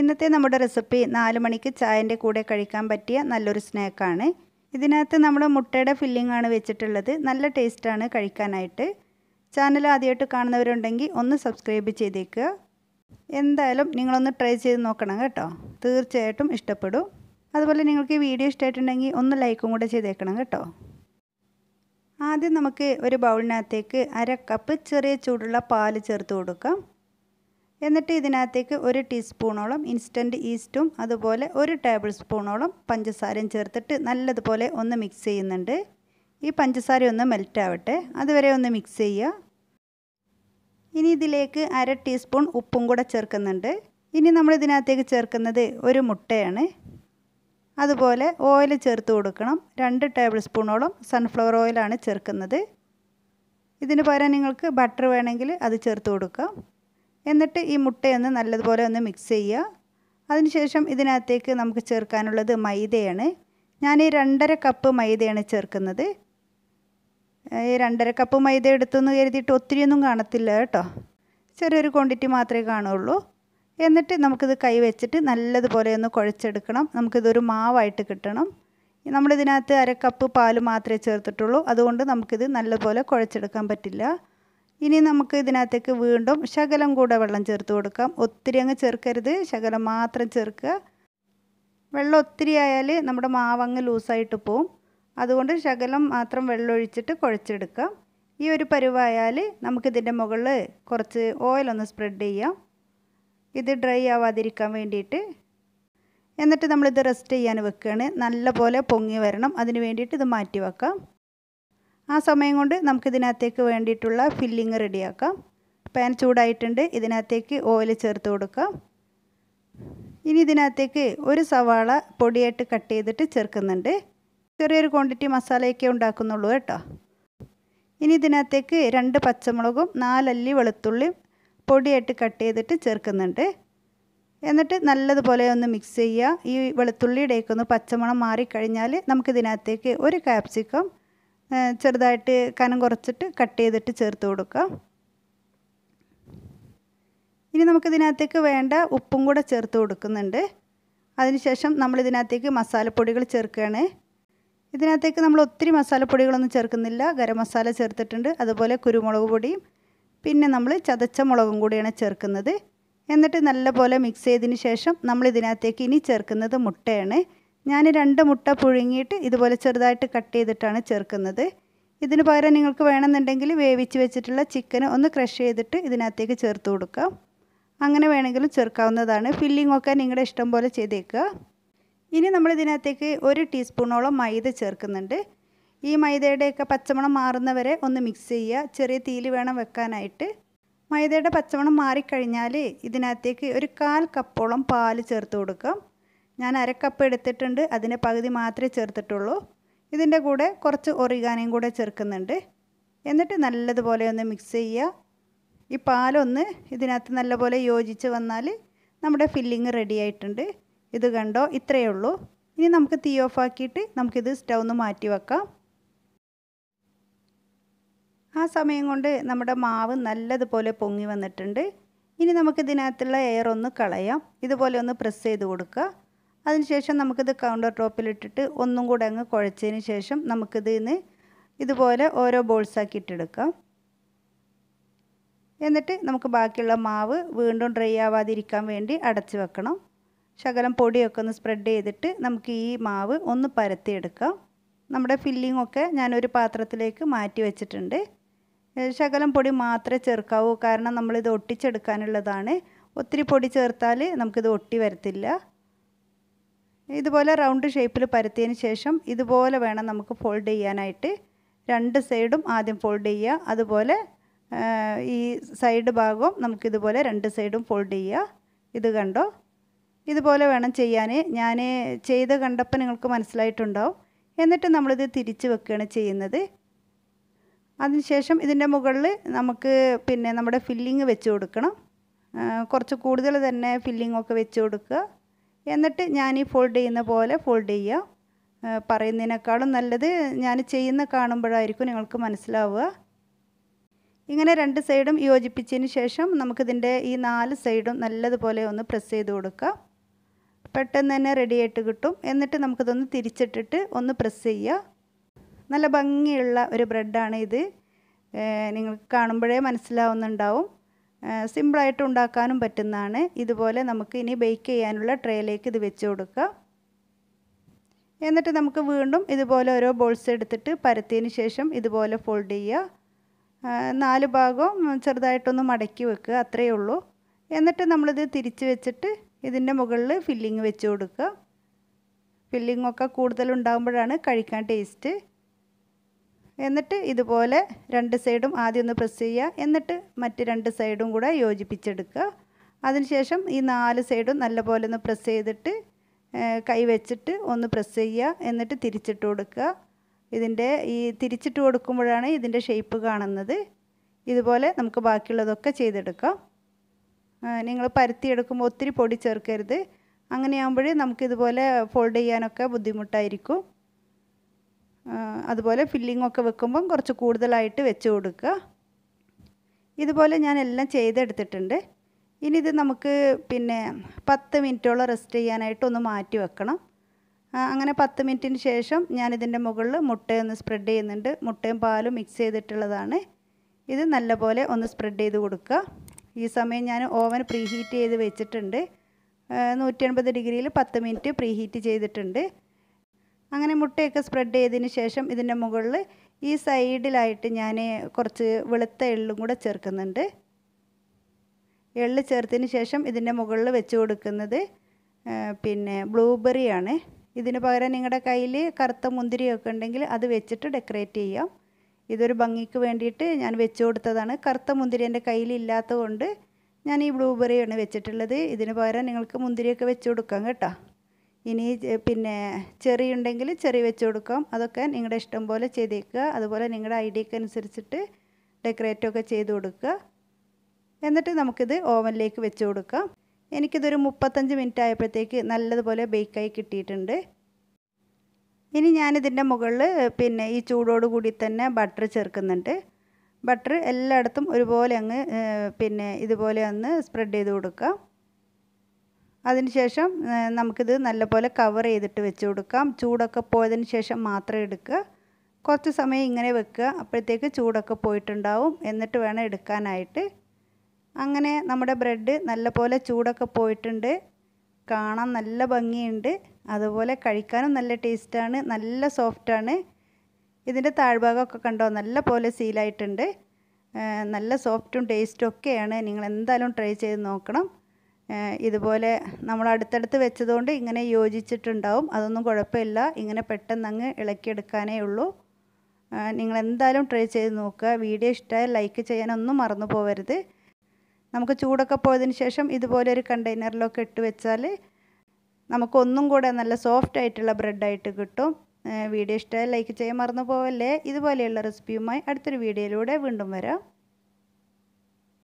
ഇന്നത്തെ നമ്മുടെ റെസിപ്പി നാല് മണിക്ക് ചായൻ്റെ കൂടെ കഴിക്കാൻ പറ്റിയ നല്ലൊരു സ്നാക്കാണ് ഇതിനകത്ത് നമ്മൾ മുട്ടയുടെ ഫില്ലിംഗ് ആണ് വെച്ചിട്ടുള്ളത് നല്ല ടേസ്റ്റാണ് കഴിക്കാനായിട്ട് ചാനൽ ആദ്യമായിട്ട് കാണുന്നവരുണ്ടെങ്കിൽ ഒന്ന് സബ്സ്ക്രൈബ് ചെയ്തേക്കുക എന്തായാലും നിങ്ങളൊന്ന് ട്രൈ ചെയ്ത് നോക്കണം കേട്ടോ തീർച്ചയായിട്ടും ഇഷ്ടപ്പെടും അതുപോലെ നിങ്ങൾക്ക് ഈ വീഡിയോ ഇഷ്ടമായിട്ടുണ്ടെങ്കിൽ ഒന്ന് ലൈക്കും കൂടെ ചെയ്തേക്കണം കേട്ടോ ആദ്യം നമുക്ക് ഒരു ബൗളിനകത്തേക്ക് അര കപ്പ് ചെറിയ ചൂടുള്ള പാൽ ചേർത്ത് കൊടുക്കാം എന്നിട്ട് ഇതിനകത്തേക്ക് ഒരു ടീസ്പൂണോളം ഇൻസ്റ്റൻറ്റ് ഈസ്റ്റും അതുപോലെ ഒരു ടേബിൾ സ്പൂണോളം പഞ്ചസാരയും ചേർത്തിട്ട് നല്ലതുപോലെ ഒന്ന് മിക്സ് ചെയ്യുന്നുണ്ട് ഈ പഞ്ചസാര ഒന്ന് മെൽറ്റ് ആവട്ടെ അതുവരെ ഒന്ന് മിക്സ് ചെയ്യുക ഇനി ഇതിലേക്ക് അര ടീസ്പൂൺ ഉപ്പും കൂടെ ചേർക്കുന്നുണ്ട് ഇനി നമ്മൾ ഇതിനകത്തേക്ക് ചേർക്കുന്നത് ഒരു മുട്ടയാണ് അതുപോലെ ഓയിൽ ചേർത്ത് കൊടുക്കണം രണ്ട് ടേബിൾ സ്പൂണോളം സൺഫ്ലവർ ഓയിലാണ് ചേർക്കുന്നത് ഇതിന് പകരം നിങ്ങൾക്ക് ബട്ടർ വേണമെങ്കിൽ അത് ചേർത്ത് കൊടുക്കാം എന്നിട്ട് ഈ മുട്ടയൊന്ന് നല്ലതുപോലെ ഒന്ന് മിക്സ് ചെയ്യുക അതിനുശേഷം ഇതിനകത്തേക്ക് നമുക്ക് ചേർക്കാനുള്ളത് മൈദയാണ് ഞാൻ ഈ രണ്ടര കപ്പ് മൈദയാണ് ചേർക്കുന്നത് ഈ രണ്ടര കപ്പ് മൈദ എടുത്തെന്ന് കരുതിയിട്ട് ഒത്തിരിയൊന്നും കാണത്തില്ല കേട്ടോ ചെറിയൊരു ക്വാണ്ടിറ്റി മാത്രമേ കാണുള്ളൂ എന്നിട്ട് നമുക്കിത് കൈ വെച്ചിട്ട് നല്ലതുപോലെ ഒന്ന് കുഴച്ചെടുക്കണം നമുക്കിതൊരു മാവായിട്ട് കിട്ടണം നമ്മളിതിനകത്ത് അര കപ്പ് പാൽ മാത്രമേ ചേർത്തിട്ടുള്ളൂ അതുകൊണ്ട് നമുക്കിത് നല്ലതുപോലെ കുഴച്ചെടുക്കാൻ പറ്റില്ല ഇനി നമുക്ക് ഇതിനകത്തേക്ക് വീണ്ടും ശകലം കൂടെ വെള്ളം ചേർത്ത് കൊടുക്കാം ഒത്തിരി അങ്ങ് ചേർക്കരുത് ശകലം മാത്രം ചേർക്കുക വെള്ളം ഒത്തിരി ആയാൽ നമ്മുടെ മാവ് അങ്ങ് ലൂസായിട്ട് പോവും അതുകൊണ്ട് ശകലം മാത്രം വെള്ളം ഒഴിച്ചിട്ട് കുഴച്ചെടുക്കാം ഈ ഒരു പരുവായാൽ നമുക്കിതിൻ്റെ മുകളിൽ കുറച്ച് ഓയിലൊന്ന് സ്പ്രെഡ് ചെയ്യാം ഇത് ഡ്രൈ ആവാതിരിക്കാൻ വേണ്ടിയിട്ട് എന്നിട്ട് നമ്മളിത് റെസ്റ്റ് ചെയ്യാൻ വെക്കുകയാണ് നല്ലപോലെ പൊങ്ങി വരണം അതിന് വേണ്ടിയിട്ട് ഇത് മാറ്റി വെക്കാം ആ സമയം കൊണ്ട് നമുക്കിതിനകത്തേക്ക് വേണ്ടിയിട്ടുള്ള ഫില്ലിങ് റെഡിയാക്കാം പാൻ ചൂടായിട്ടുണ്ട് ഇതിനകത്തേക്ക് ഓയിൽ ചേർത്ത് കൊടുക്കാം ഇനി ഇതിനകത്തേക്ക് ഒരു സവാള പൊടിയായിട്ട് കട്ട് ചെയ്തിട്ട് ചേർക്കുന്നുണ്ട് ചെറിയൊരു ക്വാണ്ടിറ്റി മസാലയൊക്കെ ഉണ്ടാക്കുന്നുള്ളൂ കേട്ടോ ഇനി ഇതിനകത്തേക്ക് രണ്ട് പച്ചമുളകും നാലല്ലി വെളുത്തുള്ളിയും പൊടിയായിട്ട് കട്ട് ചെയ്തിട്ട് ചേർക്കുന്നുണ്ട് എന്നിട്ട് നല്ലതുപോലെ ഒന്ന് മിക്സ് ചെയ്യുക ഈ വെളുത്തുള്ളിയുടെയൊക്കെ ഒന്ന് പച്ചമണം മാറിക്കഴിഞ്ഞാൽ നമുക്കിതിനകത്തേക്ക് ഒരു കാപ്സിക്കം ചെറുതായിട്ട് കനം കുറച്ചിട്ട് കട്ട് ചെയ്തിട്ട് ചേർത്ത് കൊടുക്കുക ഇനി നമുക്കിതിനകത്തേക്ക് വേണ്ട ഉപ്പും കൂടെ ചേർത്ത് കൊടുക്കുന്നുണ്ട് അതിനുശേഷം നമ്മളിതിനകത്തേക്ക് മസാലപ്പൊടികൾ ചേർക്കുകയാണ് ഇതിനകത്തേക്ക് നമ്മൾ ഒത്തിരി മസാലപ്പൊടികളൊന്നും ചേർക്കുന്നില്ല ഗരം മസാല ചേർത്തിട്ടുണ്ട് അതുപോലെ കുരുമുളക് പൊടിയും പിന്നെ നമ്മൾ ചതച്ച മുളകും കൂടിയാണ് ചേർക്കുന്നത് എന്നിട്ട് നല്ലപോലെ മിക്സ് ചെയ്തതിന് ശേഷം നമ്മൾ ഇതിനകത്തേക്ക് ഇനി ചേർക്കുന്നത് മുട്ടയാണ് ഞാൻ രണ്ട് മുട്ട പുഴുങ്ങിയിട്ട് ഇതുപോലെ ചെറുതായിട്ട് കട്ട് ചെയ്തിട്ടാണ് ചേർക്കുന്നത് ഇതിന് പകരം നിങ്ങൾക്ക് വേണമെന്നുണ്ടെങ്കിൽ വേവിച്ച് വെച്ചിട്ടുള്ള ചിക്കൻ ഒന്ന് ക്രഷ് ചെയ്തിട്ട് ഇതിനകത്തേക്ക് ചേർത്ത് കൊടുക്കാം അങ്ങനെ വേണമെങ്കിലും ചേർക്കാവുന്നതാണ് ഫില്ലിംഗ് ഒക്കെ നിങ്ങളുടെ ഇഷ്ടം പോലെ ചെയ്തേക്കുക ഇനി നമ്മൾ ഇതിനകത്തേക്ക് ഒരു ടീസ്പൂണോളം മൈദ ചേർക്കുന്നുണ്ട് ഈ മൈദയുടെയൊക്കെ പച്ചമണം മാറുന്നവരെ ഒന്ന് മിക്സ് ചെയ്യുക ചെറിയ തീയിൽ വേണം വെക്കാനായിട്ട് മൈദയുടെ പച്ചമണം മാറിക്കഴിഞ്ഞാൽ ഇതിനകത്തേക്ക് ഒരു കാൽ കപ്പോളം പാൽ ചേർത്ത് കൊടുക്കാം ഞാൻ അരക്കപ്പ് എടുത്തിട്ടുണ്ട് അതിൻ്റെ പകുതി മാത്രമേ ചേർത്തിട്ടുള്ളൂ ഇതിൻ്റെ കൂടെ കുറച്ച് ഒറിഗാനയും കൂടെ ചേർക്കുന്നുണ്ട് എന്നിട്ട് നല്ലതുപോലെ ഒന്ന് മിക്സ് ചെയ്യുക ഈ പാലൊന്ന് ഇതിനകത്ത് നല്ലപോലെ യോജിച്ച് വന്നാൽ നമ്മുടെ ഫില്ലിങ് റെഡി ആയിട്ടുണ്ട് ഇത് കണ്ടോ ഇത്രയേ ഉള്ളൂ ഇനി നമുക്ക് തീ ഓഫ് ആക്കിയിട്ട് നമുക്കിത് സ്റ്റൗ ഒന്ന് മാറ്റി വെക്കാം ആ സമയം കൊണ്ട് നമ്മുടെ മാവ് നല്ലതുപോലെ പൊങ്ങി വന്നിട്ടുണ്ട് ഇനി നമുക്കിതിനകത്തുള്ള എയർ ഒന്ന് കളയാം ഇതുപോലെ ഒന്ന് പ്രസ് ചെയ്ത് കൊടുക്കുക അതിനുശേഷം നമുക്കിത് കൗണ്ടർ ടോപ്പിലിട്ടിട്ട് ഒന്നും കൂടെ അങ്ങ് കുഴച്ചതിന് ശേഷം നമുക്കിത് ഇന്ന് ഇതുപോലെ ഓരോ ബോൾസാക്കി ഇട്ടെടുക്കാം എന്നിട്ട് നമുക്ക് ബാക്കിയുള്ള മാവ് വീണ്ടും ഡ്രൈ ആവാതിരിക്കാൻ വേണ്ടി അടച്ചു വെക്കണം ശകലം പൊടിയൊക്കെ ഒന്ന് സ്പ്രെഡ് ചെയ്തിട്ട് നമുക്ക് ഈ മാവ് ഒന്ന് പരത്തിയെടുക്കാം നമ്മുടെ ഫില്ലിംഗ് ഒക്കെ ഞാനൊരു പാത്രത്തിലേക്ക് മാറ്റി വെച്ചിട്ടുണ്ട് ശകലം പൊടി മാത്രമേ ചേർക്കാവൂ കാരണം നമ്മളിത് ഒട്ടിച്ചെടുക്കാനുള്ളതാണ് ഒത്തിരി പൊടി ചേർത്താൽ നമുക്കിത് ഒട്ടി വരത്തില്ല ഇതുപോലെ റൗണ്ട് ഷേപ്പിൽ പരത്തിയതിന് ശേഷം ഇതുപോലെ വേണം നമുക്ക് ഫോൾഡ് ചെയ്യാനായിട്ട് രണ്ട് സൈഡും ആദ്യം ഫോൾഡ് ചെയ്യുക അതുപോലെ ഈ സൈഡ് ഭാഗവും നമുക്കിതുപോലെ രണ്ട് സൈഡും ഫോൾഡ് ചെയ്യുക ഇത് കണ്ടോ ഇതുപോലെ വേണം ചെയ്യാൻ ഞാൻ ചെയ്ത് കണ്ടപ്പോൾ നിങ്ങൾക്ക് മനസ്സിലായിട്ടുണ്ടാവും എന്നിട്ട് നമ്മളിത് തിരിച്ച് വെക്കുകയാണ് ചെയ്യുന്നത് അതിനുശേഷം ഇതിൻ്റെ മുകളിൽ നമുക്ക് പിന്നെ നമ്മുടെ ഫില്ലിങ് വെച്ച് കൊടുക്കണം കുറച്ച് കൂടുതൽ തന്നെ ഫില്ലിങ്ങൊക്കെ വെച്ച് കൊടുക്കുക എന്നിട്ട് ഞാൻ ഈ ഫോൾഡ് ചെയ്യുന്ന പോലെ ഫോൾഡ് ചെയ്യുക പറയുന്നതിനേക്കാളും നല്ലത് ഞാൻ ചെയ്യുന്ന കാണുമ്പോഴായിരിക്കും നിങ്ങൾക്ക് മനസ്സിലാവുക ഇങ്ങനെ രണ്ട് സൈഡും യോജിപ്പിച്ചതിന് ശേഷം നമുക്കിതിൻ്റെ ഈ നാല് സൈഡും നല്ലതുപോലെ ഒന്ന് പ്രസ് ചെയ്ത് കൊടുക്കുക പെട്ടെന്ന് തന്നെ റെഡിയായിട്ട് കിട്ടും എന്നിട്ട് നമുക്കിതൊന്ന് തിരിച്ചിട്ടിട്ട് ഒന്ന് പ്രസ് ചെയ്യുക നല്ല ഭംഗിയുള്ള ഒരു ബ്രെഡാണ് ഇത് നിങ്ങൾക്ക് കാണുമ്പോഴേ മനസ്സിലാവുന്നുണ്ടാവും സിമ്പിളായിട്ട് ഉണ്ടാക്കാനും പറ്റുന്നതാണ് ഇതുപോലെ നമുക്ക് ഇനി ബേക്ക് ചെയ്യാനുള്ള ട്രേയിലേക്ക് ഇത് വെച്ച് കൊടുക്കുക എന്നിട്ട് നമുക്ക് വീണ്ടും ഇതുപോലെ ഓരോ ബോൾസ് എടുത്തിട്ട് പരത്തിയതിന് ശേഷം ഇതുപോലെ ഫോൾഡ് ചെയ്യുക നാല് ഭാഗവും ചെറുതായിട്ടൊന്ന് മടക്കി വെക്കുക അത്രയേ ഉള്ളൂ എന്നിട്ട് നമ്മളിത് തിരിച്ച് വെച്ചിട്ട് ഇതിൻ്റെ മുകളിൽ ഫില്ലിങ് വെച്ച് കൊടുക്കുക ഫില്ലിങ്ങൊക്കെ കൂടുതലുണ്ടാകുമ്പോഴാണ് കഴിക്കാൻ ടേസ്റ്റ് എന്നിട്ട് ഇതുപോലെ രണ്ട് സൈഡും ആദ്യം ഒന്ന് പ്രസ് ചെയ്യുക എന്നിട്ട് മറ്റ് രണ്ട് സൈഡും കൂടെ യോജിപ്പിച്ചെടുക്കുക അതിനുശേഷം ഈ നാല് സൈഡും നല്ലപോലെ ഒന്ന് പ്രസ് ചെയ്തിട്ട് കൈ വെച്ചിട്ട് ഒന്ന് പ്രസ് ചെയ്യുക എന്നിട്ട് തിരിച്ചിട്ട് കൊടുക്കുക ഇതിൻ്റെ ഈ തിരിച്ചിട്ട് കൊടുക്കുമ്പോഴാണ് ഇതിൻ്റെ ഷേപ്പ് കാണുന്നത് ഇതുപോലെ നമുക്ക് ബാക്കിയുള്ളതൊക്കെ ചെയ്തെടുക്കാം നിങ്ങൾ പരത്തിയെടുക്കുമ്പോൾ ഒത്തിരി പൊടി ചേർക്കരുത് അങ്ങനെയാകുമ്പോൾ നമുക്കിതുപോലെ ഫോൾഡ് ചെയ്യാനൊക്കെ ബുദ്ധിമുട്ടായിരിക്കും അതുപോലെ ഫില്ലിംഗ് ഒക്കെ വെക്കുമ്പം കുറച്ച് കൂടുതലായിട്ട് വെച്ച് കൊടുക്കുക ഇതുപോലെ ഞാൻ എല്ലാം ചെയ്തെടുത്തിട്ടുണ്ട് ഇനി ഇത് നമുക്ക് പിന്നെ പത്ത് മിനിറ്റോളം റെസ്റ്റ് ചെയ്യാനായിട്ട് ഒന്ന് മാറ്റി വെക്കണം അങ്ങനെ പത്ത് മിനിറ്റിന് ശേഷം ഞാനിതിൻ്റെ മുകളിൽ മുട്ടയൊന്ന് സ്പ്രെഡ് ചെയ്യുന്നുണ്ട് മുട്ടയും പാലും മിക്സ് ചെയ്തിട്ടുള്ളതാണ് ഇത് നല്ലപോലെ ഒന്ന് സ്പ്രെഡ് ചെയ്ത് കൊടുക്കുക ഈ സമയം ഞാൻ ഓവൻ പ്രീഹീറ്റ് ചെയ്ത് വെച്ചിട്ടുണ്ട് നൂറ്റി എൺപത് ഡിഗ്രിയിൽ പത്ത് മിനിറ്റ് പ്രീഹീറ്റ് ചെയ്തിട്ടുണ്ട് അങ്ങനെ മുട്ടയൊക്കെ സ്പ്രെഡ് ചെയ്തതിന് ശേഷം ഇതിൻ്റെ മുകളിൽ ഈ സൈഡിലായിട്ട് ഞാൻ കുറച്ച് വെളുത്ത എള്ളും കൂടെ ചേർക്കുന്നുണ്ട് എള്ള് ചേർത്തതിന് ശേഷം ഇതിൻ്റെ മുകളിൽ വെച്ച് കൊടുക്കുന്നത് പിന്നെ ബ്ലൂബെറിയാണ് ഇതിന് പകരം നിങ്ങളുടെ കയ്യിൽ കറുത്ത മുന്തിരിയൊക്കെ ഉണ്ടെങ്കിൽ അത് വെച്ചിട്ട് ഡെക്കറേറ്റ് ചെയ്യാം ഇതൊരു ഭംഗിക്ക് വേണ്ടിയിട്ട് ഞാൻ വെച്ച് കൊടുത്തതാണ് കറുത്ത മുന്തിരി എൻ്റെ കയ്യിലില്ലാത്തത് കൊണ്ട് ഞാൻ ഈ ബ്ലൂബെറിയാണ് വെച്ചിട്ടുള്ളത് ഇതിന് പകരം നിങ്ങൾക്ക് മുന്തിരിയൊക്കെ വെച്ച് കൊടുക്കാം കേട്ടോ ഇനി പിന്നെ ചെറി ഉണ്ടെങ്കിൽ ചെറി വെച്ച് കൊടുക്കാം അതൊക്കെ നിങ്ങളുടെ ഇഷ്ടം പോലെ ചെയ്തേക്കുക അതുപോലെ നിങ്ങളുടെ ഐഡിയക്ക് അനുസരിച്ചിട്ട് ഡെക്കറേറ്റൊക്കെ ചെയ്ത് കൊടുക്കുക എന്നിട്ട് നമുക്കിത് ഓവനിലേക്ക് വെച്ച് കൊടുക്കാം എനിക്കിതൊരു മുപ്പത്തഞ്ച് മിനിറ്റ് ആയപ്പോഴത്തേക്ക് നല്ലതുപോലെ ബേക്കായി കിട്ടിയിട്ടുണ്ട് ഇനി ഞാനിതിൻ്റെ മുകളിൽ പിന്നെ ഈ ചൂടോട് കൂടി തന്നെ ബട്ടർ ചേർക്കുന്നുണ്ട് ബട്ടർ എല്ലായിടത്തും ഒരുപോലെ അങ്ങ് പിന്നെ ഇതുപോലെ ഒന്ന് സ്പ്രെഡ് ചെയ്ത് കൊടുക്കുക അതിനുശേഷം നമുക്കിത് നല്ലപോലെ കവർ ചെയ്തിട്ട് വെച്ച് കൊടുക്കാം ചൂടൊക്കെ പോയതിന് ശേഷം മാത്രം എടുക്കുക കുറച്ച് സമയം ഇങ്ങനെ വെക്കുക അപ്പോഴത്തേക്ക് ചൂടൊക്കെ പോയിട്ടുണ്ടാവും എന്നിട്ട് വേണം എടുക്കാനായിട്ട് അങ്ങനെ നമ്മുടെ ബ്രെഡ് നല്ലപോലെ ചൂടൊക്കെ പോയിട്ടുണ്ട് കാണാൻ നല്ല ഭംഗിയുണ്ട് അതുപോലെ കഴിക്കാനും നല്ല ടേസ്റ്റാണ് നല്ല സോഫ്റ്റാണ് ഇതിൻ്റെ താഴ്ഭാഗമൊക്കെ കണ്ടോ നല്ല പോലെ സീലായിട്ടുണ്ട് നല്ല സോഫ്റ്റും ടേസ്റ്റും ഒക്കെയാണ് നിങ്ങൾ എന്തായാലും ട്രൈ ചെയ്ത് നോക്കണം ഇതുപോലെ നമ്മൾ അടുത്തടുത്ത് വെച്ചതുകൊണ്ട് ഇങ്ങനെ യോജിച്ചിട്ടുണ്ടാവും അതൊന്നും കുഴപ്പമില്ല ഇങ്ങനെ പെട്ടെന്ന് അങ്ങ് ഇളക്കിയെടുക്കാനേ ഉള്ളൂ നിങ്ങൾ എന്തായാലും ട്രൈ ചെയ്ത് നോക്കുക വീഡിയോ ഇഷ്ടമായ ലൈക്ക് ചെയ്യാനൊന്നും മറന്നു പോകരുത് നമുക്ക് ചൂടൊക്കെ പോയതിന് ശേഷം ഇതുപോലെ ഒരു കണ്ടെയ്നറിലൊക്കെ ഇട്ട് വെച്ചാൽ നമുക്കൊന്നും കൂടെ നല്ല സോഫ്റ്റ് ആയിട്ടുള്ള ബ്രെഡായിട്ട് കിട്ടും വീഡിയോ ഇഷ്ടമായ ലൈക്ക് ചെയ്യാൻ മറന്നു പോവല്ലേ ഇതുപോലെയുള്ള റെസിപ്പിയുമായി അടുത്തൊരു വീഡിയോയിലൂടെ വീണ്ടും വരാം